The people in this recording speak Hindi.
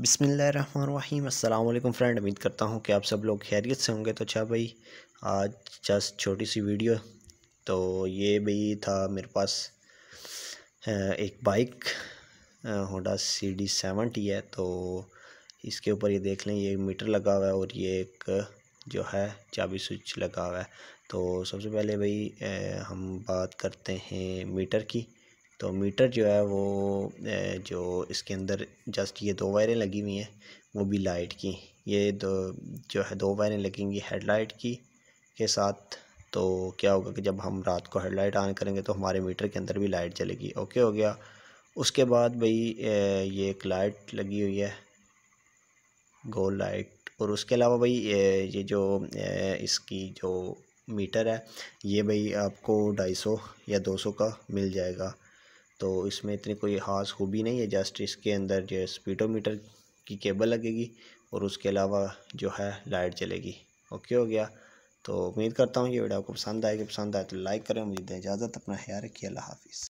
बिसमीम अल्लाम फ्रेंड उम्मीद करता हूँ कि आप सब लोग खैरियत से होंगे तो अच्छा भाई आज जस्ट छोटी सी वीडियो तो ये भाई था मेरे पास एक bike Honda C D seventy है तो इसके ऊपर ये देख लें ये मीटर लगा हुआ है और ये एक जो है चाबी स्विच लगा हुआ है तो सबसे पहले भाई हम बात करते हैं मीटर की तो मीटर जो है वो जो इसके अंदर जस्ट ये दो वायरें लगी हुई हैं वो भी लाइट की ये दो जो है दो वायरें लगेंगी हेडलाइट की के साथ तो क्या होगा कि जब हम रात को हेडलाइट ऑन करेंगे तो हमारे मीटर के अंदर भी लाइट चलेगी ओके हो गया उसके बाद भाई ये एक लाइट लगी हुई है गोल लाइट और उसके अलावा भाई ये जो इसकी जो मीटर है ये भाई आपको ढाई सौ या दो सौ का मिल जाएगा तो इसमें इतनी कोई ख़ास खूबी नहीं है जस्ट इसके अंदर जो है स्पीडोमीटर की केबल लगेगी और उसके अलावा जो है लाइट चलेगी ओके हो गया तो उम्मीद करता हूँ ये वीडियो आपको पसंद आएगी पसंद आए तो लाइक करें मुझे दें इजाज़त अपना ख्याल रखिए अल्लाह हाफिज़